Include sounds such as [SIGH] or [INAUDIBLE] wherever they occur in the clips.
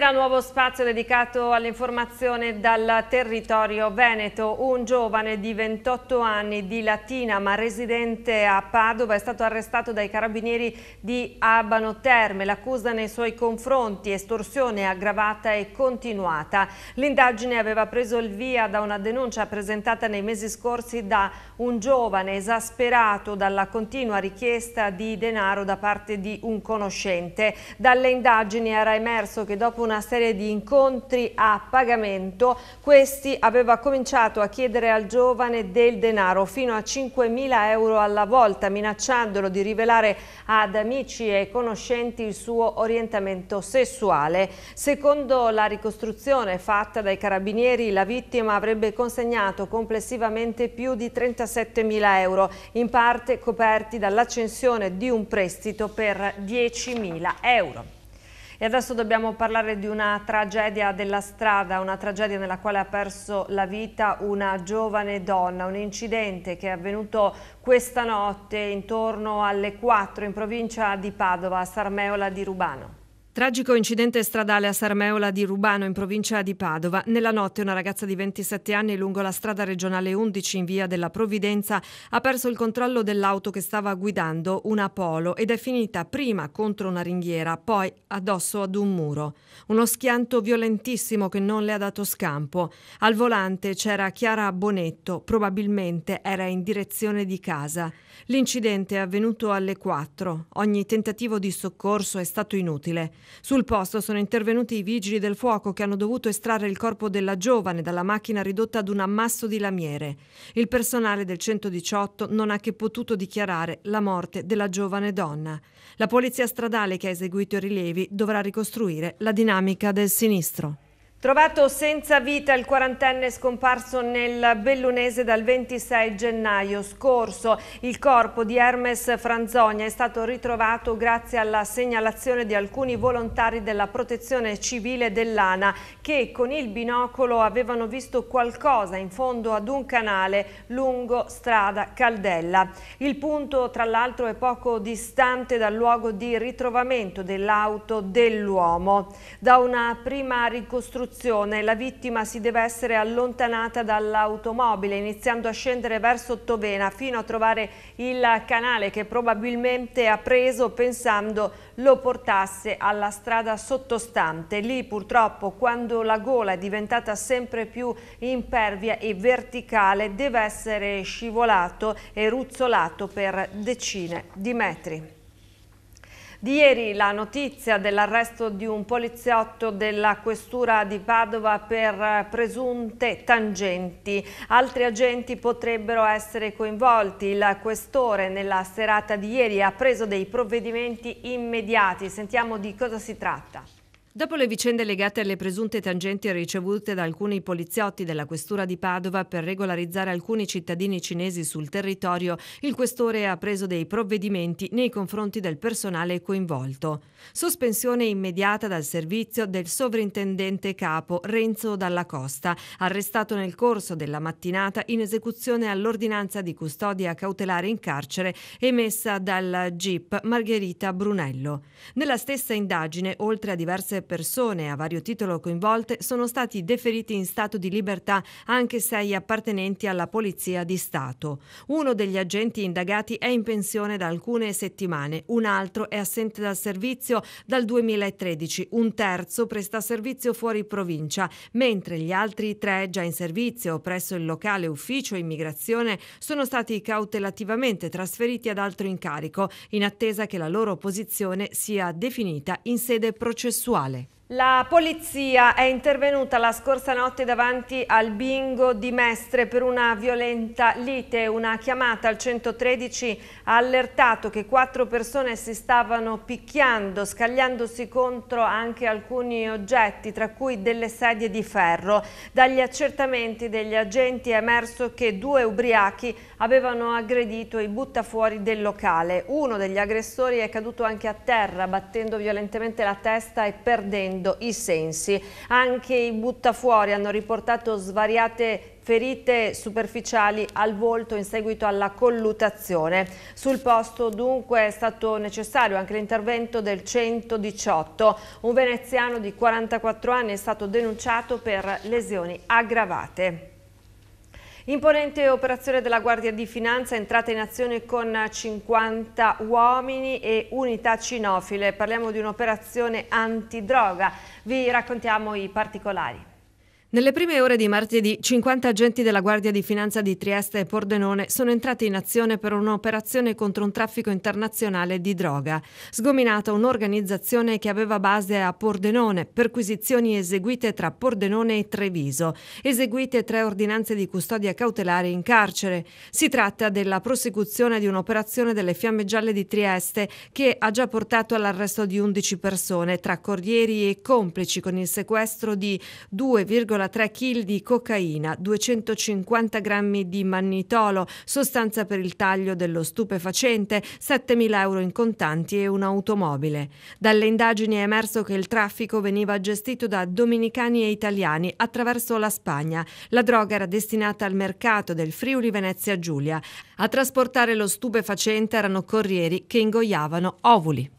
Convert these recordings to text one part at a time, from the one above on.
Stasera nuovo spazio dedicato all'informazione dal territorio Veneto. Un giovane di 28 anni di Latina ma residente a Padova è stato arrestato dai carabinieri di Abano Terme. L'accusa nei suoi confronti estorsione aggravata e continuata. L'indagine aveva preso il via da una denuncia presentata nei mesi scorsi da un giovane esasperato dalla continua richiesta di denaro da parte di un conoscente. Dalle indagini era emerso che dopo un una serie di incontri a pagamento. Questi aveva cominciato a chiedere al giovane del denaro fino a 5.000 euro alla volta, minacciandolo di rivelare ad amici e conoscenti il suo orientamento sessuale. Secondo la ricostruzione fatta dai carabinieri, la vittima avrebbe consegnato complessivamente più di 37.000 euro, in parte coperti dall'accensione di un prestito per 10.000 euro. E adesso dobbiamo parlare di una tragedia della strada, una tragedia nella quale ha perso la vita una giovane donna, un incidente che è avvenuto questa notte intorno alle 4 in provincia di Padova, a Sarmeola di Rubano. Tragico incidente stradale a Sarmeola di Rubano in provincia di Padova. Nella notte una ragazza di 27 anni lungo la strada regionale 11 in via della Provvidenza ha perso il controllo dell'auto che stava guidando, una Polo, ed è finita prima contro una ringhiera, poi addosso ad un muro. Uno schianto violentissimo che non le ha dato scampo. Al volante c'era Chiara Bonetto, probabilmente era in direzione di casa. L'incidente è avvenuto alle 4. Ogni tentativo di soccorso è stato inutile. Sul posto sono intervenuti i vigili del fuoco che hanno dovuto estrarre il corpo della giovane dalla macchina ridotta ad un ammasso di lamiere. Il personale del 118 non ha che potuto dichiarare la morte della giovane donna. La polizia stradale che ha eseguito i rilievi dovrà ricostruire la dinamica del sinistro. Trovato senza vita il quarantenne scomparso nel Bellunese dal 26 gennaio scorso, il corpo di Hermes Franzogna è stato ritrovato grazie alla segnalazione di alcuni volontari della protezione civile dell'ANA che con il binocolo avevano visto qualcosa in fondo ad un canale lungo strada Caldella. Il punto tra l'altro è poco distante dal luogo di ritrovamento dell'auto dell'uomo. Da una prima ricostruzione costruzione. La vittima si deve essere allontanata dall'automobile iniziando a scendere verso Tovena fino a trovare il canale che probabilmente ha preso pensando lo portasse alla strada sottostante. Lì purtroppo quando la gola è diventata sempre più impervia e verticale deve essere scivolato e ruzzolato per decine di metri. Di ieri la notizia dell'arresto di un poliziotto della questura di Padova per presunte tangenti. Altri agenti potrebbero essere coinvolti. Il questore nella serata di ieri ha preso dei provvedimenti immediati. Sentiamo di cosa si tratta. Dopo le vicende legate alle presunte tangenti ricevute da alcuni poliziotti della Questura di Padova per regolarizzare alcuni cittadini cinesi sul territorio, il Questore ha preso dei provvedimenti nei confronti del personale coinvolto. Sospensione immediata dal servizio del sovrintendente capo Renzo Dalla Costa, arrestato nel corso della mattinata in esecuzione all'ordinanza di custodia cautelare in carcere emessa dal GIP Margherita Brunello. Nella stessa indagine, oltre a diverse persone a vario titolo coinvolte sono stati deferiti in stato di libertà anche sei appartenenti alla Polizia di Stato. Uno degli agenti indagati è in pensione da alcune settimane, un altro è assente dal servizio dal 2013, un terzo presta servizio fuori provincia, mentre gli altri tre già in servizio presso il locale ufficio immigrazione sono stati cautelativamente trasferiti ad altro incarico in attesa che la loro posizione sia definita in sede processuale. La polizia è intervenuta la scorsa notte davanti al bingo di Mestre per una violenta lite. Una chiamata al 113 ha allertato che quattro persone si stavano picchiando, scagliandosi contro anche alcuni oggetti, tra cui delle sedie di ferro. Dagli accertamenti degli agenti è emerso che due ubriachi avevano aggredito i buttafuori del locale. Uno degli aggressori è caduto anche a terra, battendo violentemente la testa e perdendo perdendo i sensi. Anche i buttafuori hanno riportato svariate ferite superficiali al volto in seguito alla collutazione. Sul posto dunque è stato necessario anche l'intervento del 118. Un veneziano di 44 anni è stato denunciato per lesioni aggravate. Imponente operazione della Guardia di Finanza, entrata in azione con 50 uomini e unità cinofile. Parliamo di un'operazione antidroga. Vi raccontiamo i particolari. Nelle prime ore di martedì 50 agenti della Guardia di Finanza di Trieste e Pordenone sono entrati in azione per un'operazione contro un traffico internazionale di droga, sgominata un'organizzazione che aveva base a Pordenone, perquisizioni eseguite tra Pordenone e Treviso, eseguite tre ordinanze di custodia cautelare in carcere. Si tratta della prosecuzione di un'operazione delle Fiamme Gialle di Trieste che ha già portato all'arresto di 11 persone, tra corrieri e complici, con il sequestro di 2,5 3 kg di cocaina, 250 grammi di mannitolo, sostanza per il taglio dello stupefacente, 7.000 euro in contanti e un'automobile. Dalle indagini è emerso che il traffico veniva gestito da dominicani e italiani attraverso la Spagna. La droga era destinata al mercato del Friuli Venezia Giulia. A trasportare lo stupefacente erano corrieri che ingoiavano ovuli.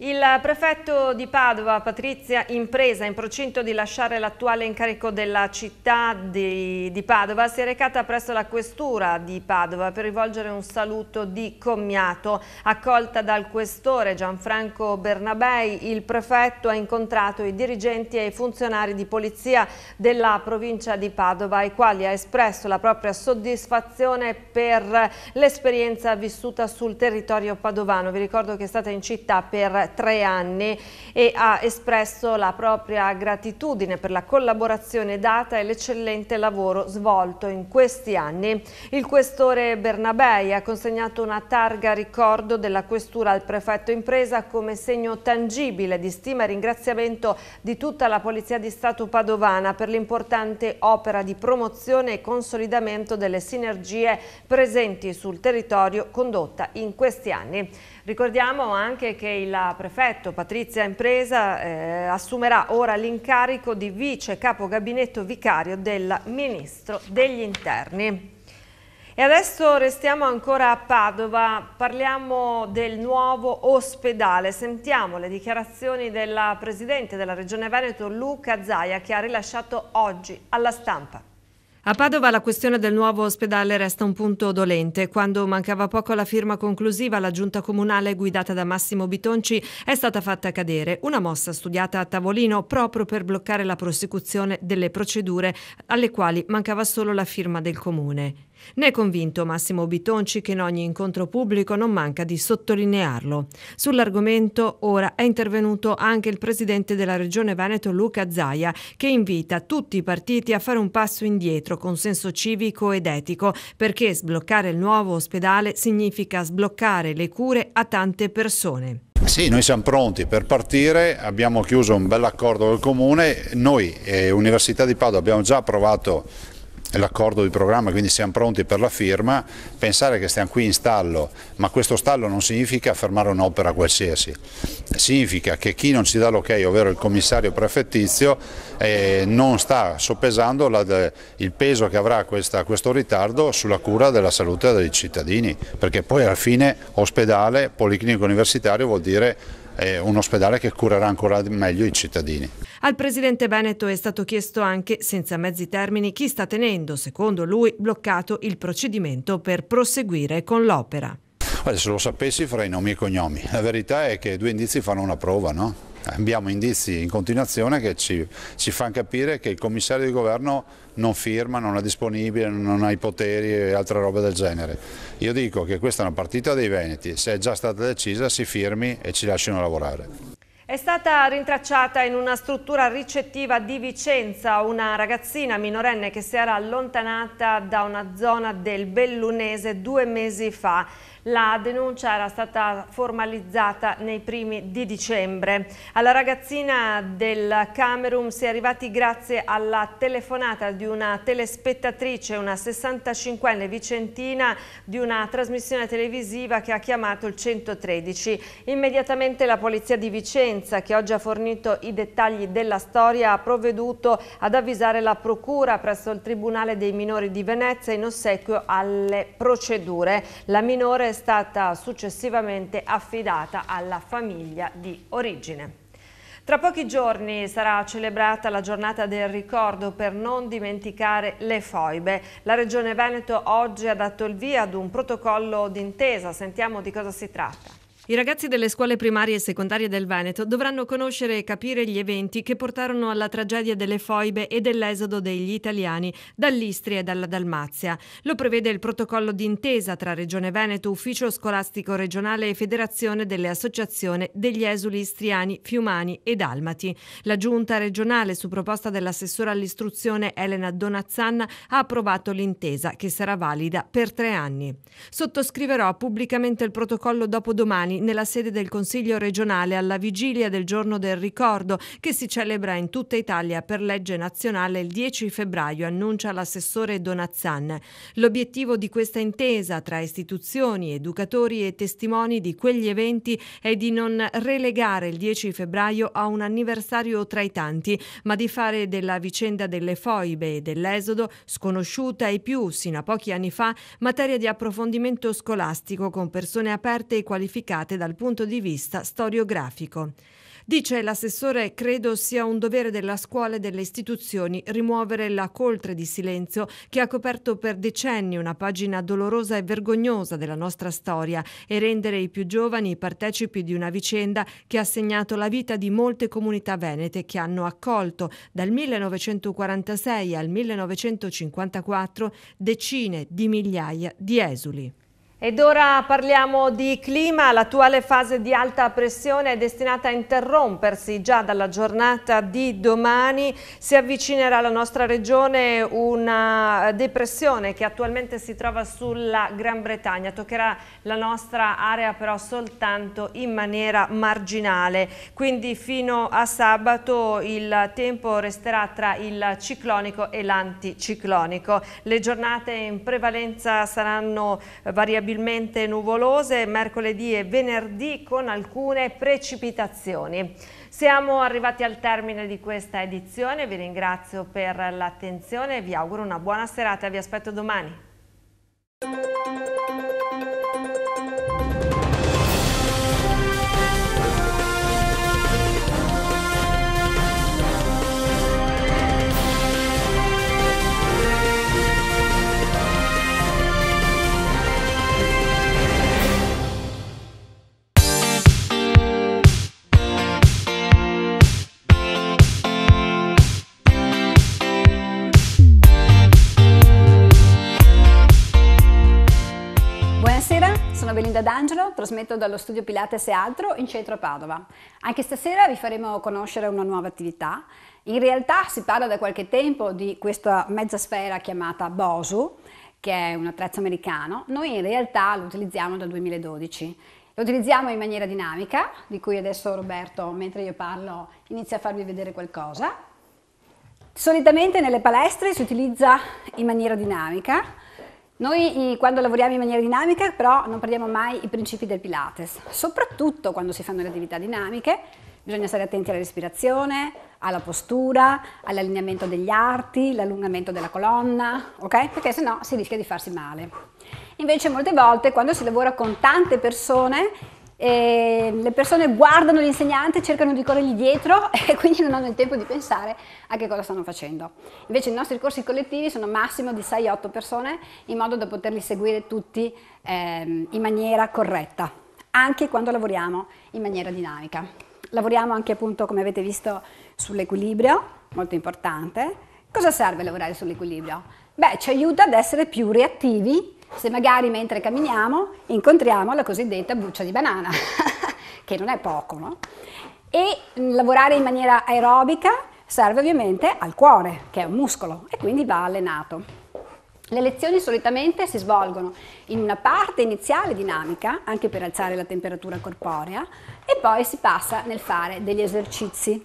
Il prefetto di Padova, Patrizia Impresa, in procinto di lasciare l'attuale incarico della città di, di, Padova, si è recata presso la questura di Padova per rivolgere un saluto di commiato. Accolta dal questore Gianfranco Bernabei, il prefetto ha incontrato i dirigenti e i funzionari di polizia della provincia di Padova, i quali ha espresso la propria soddisfazione per l'esperienza vissuta sul territorio padovano. Vi ricordo che è stata in città per tre anni e ha espresso la propria gratitudine per la collaborazione data e l'eccellente lavoro svolto in questi anni. Il questore Bernabei ha consegnato una targa ricordo della questura al prefetto impresa come segno tangibile di stima e ringraziamento di tutta la Polizia di Stato padovana per l'importante opera di promozione e consolidamento delle sinergie presenti sul territorio condotta in questi anni. Ricordiamo anche che il prefetto Patrizia Impresa eh, assumerà ora l'incarico di vice capo gabinetto vicario del Ministro degli Interni. E adesso restiamo ancora a Padova, parliamo del nuovo ospedale, sentiamo le dichiarazioni della Presidente della Regione Veneto Luca Zaia che ha rilasciato oggi alla stampa. A Padova la questione del nuovo ospedale resta un punto dolente. Quando mancava poco la firma conclusiva, la giunta comunale guidata da Massimo Bitonci è stata fatta cadere. Una mossa studiata a tavolino proprio per bloccare la prosecuzione delle procedure alle quali mancava solo la firma del comune. Ne è convinto Massimo Bitonci che in ogni incontro pubblico non manca di sottolinearlo. Sull'argomento ora è intervenuto anche il presidente della Regione Veneto Luca Zaia che invita tutti i partiti a fare un passo indietro con senso civico ed etico perché sbloccare il nuovo ospedale significa sbloccare le cure a tante persone. Sì, noi siamo pronti per partire, abbiamo chiuso un bel accordo col Comune, noi e eh, Università di Padova abbiamo già approvato l'accordo di programma, quindi siamo pronti per la firma, pensare che stiamo qui in stallo, ma questo stallo non significa fermare un'opera qualsiasi, significa che chi non ci dà l'ok, ovvero il commissario prefettizio, eh, non sta soppesando la, il peso che avrà questa, questo ritardo sulla cura della salute dei cittadini, perché poi alla fine ospedale, policlinico universitario vuol dire un ospedale che curerà ancora meglio i cittadini. Al presidente Veneto è stato chiesto anche, senza mezzi termini, chi sta tenendo, secondo lui, bloccato il procedimento per proseguire con l'opera. Se lo sapessi fra i nomi e i cognomi, la verità è che due indizi fanno una prova, no? abbiamo indizi in continuazione che ci, ci fanno capire che il commissario di governo non firma, non è disponibile, non ha i poteri e altra roba del genere. Io dico che questa è una partita dei Veneti, se è già stata decisa si firmi e ci lasciano lavorare. È stata rintracciata in una struttura ricettiva di Vicenza una ragazzina minorenne che si era allontanata da una zona del Bellunese due mesi fa. La denuncia era stata formalizzata nei primi di dicembre. Alla ragazzina del Camerun si è arrivati grazie alla telefonata di una telespettatrice, una 65enne vicentina di una trasmissione televisiva che ha chiamato il 113. Immediatamente la polizia di Vicenza, che oggi ha fornito i dettagli della storia, ha provveduto ad avvisare la procura presso il Tribunale dei minori di Venezia in ossequio alle procedure. La minore è stata successivamente affidata alla famiglia di origine. Tra pochi giorni sarà celebrata la giornata del ricordo per non dimenticare le foibe. La Regione Veneto oggi ha dato il via ad un protocollo d'intesa. Sentiamo di cosa si tratta. I ragazzi delle scuole primarie e secondarie del Veneto dovranno conoscere e capire gli eventi che portarono alla tragedia delle foibe e dell'esodo degli italiani dall'Istria e dalla Dalmazia. Lo prevede il protocollo d'intesa tra Regione Veneto, Ufficio Scolastico Regionale e Federazione delle Associazioni degli Esuli Istriani, Fiumani e Dalmati. La Giunta regionale, su proposta dell'assessora all'istruzione Elena Donazzanna, ha approvato l'intesa che sarà valida per tre anni. Sottoscriverò pubblicamente il protocollo dopo domani nella sede del Consiglio regionale alla vigilia del giorno del ricordo che si celebra in tutta Italia per legge nazionale il 10 febbraio, annuncia l'assessore Donazzan. L'obiettivo di questa intesa tra istituzioni, educatori e testimoni di quegli eventi è di non relegare il 10 febbraio a un anniversario tra i tanti, ma di fare della vicenda delle foibe e dell'esodo, sconosciuta e più sino a pochi anni fa, materia di approfondimento scolastico con persone aperte e qualificate date dal punto di vista storiografico. Dice l'assessore, credo sia un dovere della scuola e delle istituzioni rimuovere la coltre di silenzio che ha coperto per decenni una pagina dolorosa e vergognosa della nostra storia e rendere i più giovani partecipi di una vicenda che ha segnato la vita di molte comunità venete che hanno accolto dal 1946 al 1954 decine di migliaia di esuli. Ed ora parliamo di clima, l'attuale fase di alta pressione è destinata a interrompersi già dalla giornata di domani, si avvicinerà alla nostra regione una depressione che attualmente si trova sulla Gran Bretagna, toccherà la nostra area però soltanto in maniera marginale, quindi fino a sabato il tempo resterà tra il ciclonico e l'anticiclonico, le giornate in prevalenza saranno variabili probabilmente nuvolose mercoledì e venerdì con alcune precipitazioni. Siamo arrivati al termine di questa edizione, vi ringrazio per l'attenzione e vi auguro una buona serata, vi aspetto domani. Sono Belinda D'Angelo, trasmetto dallo studio Pilates e altro in centro a Padova. Anche stasera vi faremo conoscere una nuova attività. In realtà si parla da qualche tempo di questa mezza sfera chiamata BOSU, che è un attrezzo americano. Noi in realtà lo utilizziamo dal 2012. Lo utilizziamo in maniera dinamica, di cui adesso Roberto, mentre io parlo, inizia a farvi vedere qualcosa. Solitamente nelle palestre si utilizza in maniera dinamica, noi quando lavoriamo in maniera dinamica però non perdiamo mai i principi del Pilates, soprattutto quando si fanno le attività dinamiche, bisogna stare attenti alla respirazione, alla postura, all'allineamento degli arti, all'allungamento della colonna, ok? Perché sennò si rischia di farsi male. Invece molte volte quando si lavora con tante persone e le persone guardano l'insegnante, cercano di corrergli dietro [LAUGHS] e quindi non hanno il tempo di pensare a che cosa stanno facendo. Invece i nostri corsi collettivi sono massimo di 6-8 persone in modo da poterli seguire tutti ehm, in maniera corretta, anche quando lavoriamo in maniera dinamica. Lavoriamo anche appunto, come avete visto, sull'equilibrio, molto importante. Cosa serve lavorare sull'equilibrio? Beh, ci aiuta ad essere più reattivi se magari mentre camminiamo incontriamo la cosiddetta buccia di banana, [LAUGHS] che non è poco, no? E lavorare in maniera aerobica serve ovviamente al cuore, che è un muscolo, e quindi va allenato. Le lezioni solitamente si svolgono in una parte iniziale dinamica, anche per alzare la temperatura corporea, e poi si passa nel fare degli esercizi.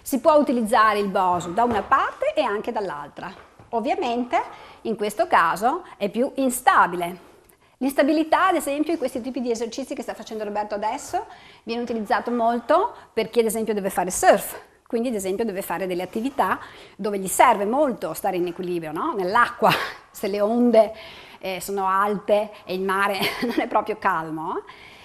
Si può utilizzare il boso da una parte e anche dall'altra. Ovviamente in questo caso è più instabile. L'instabilità, ad esempio, in questi tipi di esercizi che sta facendo Roberto adesso, viene utilizzato molto per chi ad esempio deve fare surf, quindi ad esempio deve fare delle attività dove gli serve molto stare in equilibrio, no? nell'acqua, [LAUGHS] se le onde eh, sono alte e il mare [LAUGHS] non è proprio calmo.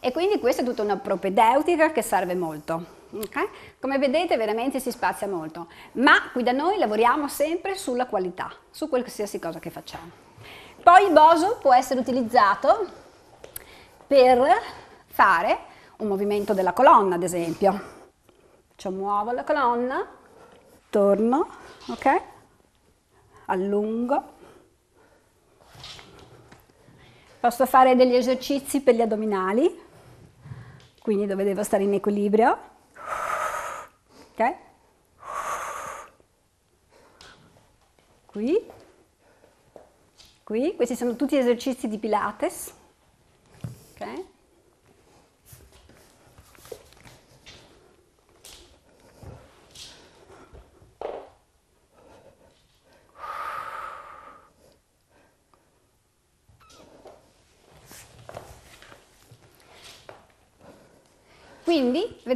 Eh? E quindi questa è tutta una propedeutica che serve molto. Okay? Come vedete veramente si spazia molto, ma qui da noi lavoriamo sempre sulla qualità, su qualsiasi cosa che facciamo. Poi il boso può essere utilizzato per fare un movimento della colonna, ad esempio. Cioè muovo la colonna, torno, ok? Allungo. Posso fare degli esercizi per gli addominali, quindi dove devo stare in equilibrio ok? Qui, qui, questi sono tutti gli esercizi di Pilates,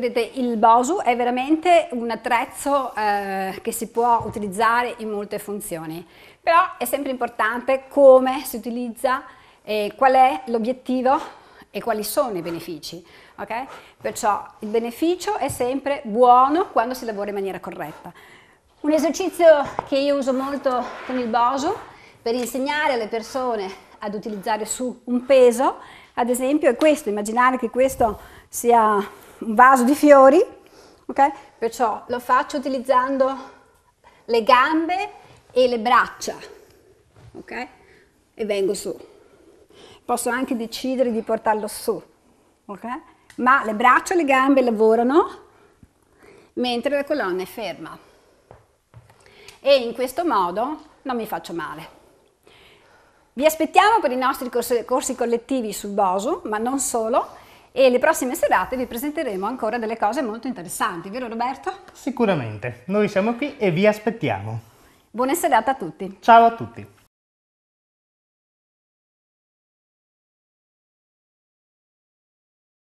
vedete il Bosu è veramente un attrezzo eh, che si può utilizzare in molte funzioni, però è sempre importante come si utilizza, eh, qual è l'obiettivo e quali sono i benefici. Okay? Perciò il beneficio è sempre buono quando si lavora in maniera corretta. Un esercizio che io uso molto con il Bosu per insegnare alle persone ad utilizzare su un peso, ad esempio, è questo, immaginare che questo sia un vaso di fiori, ok? Perciò lo faccio utilizzando le gambe e le braccia, ok? E vengo su. Posso anche decidere di portarlo su, ok? Ma le braccia e le gambe lavorano mentre la colonna è ferma. E in questo modo non mi faccio male. Vi aspettiamo per i nostri corsi, corsi collettivi su Bosu, ma non solo e le prossime serate vi presenteremo ancora delle cose molto interessanti, vero Roberto? Sicuramente, noi siamo qui e vi aspettiamo. Buona serata a tutti. Ciao a tutti.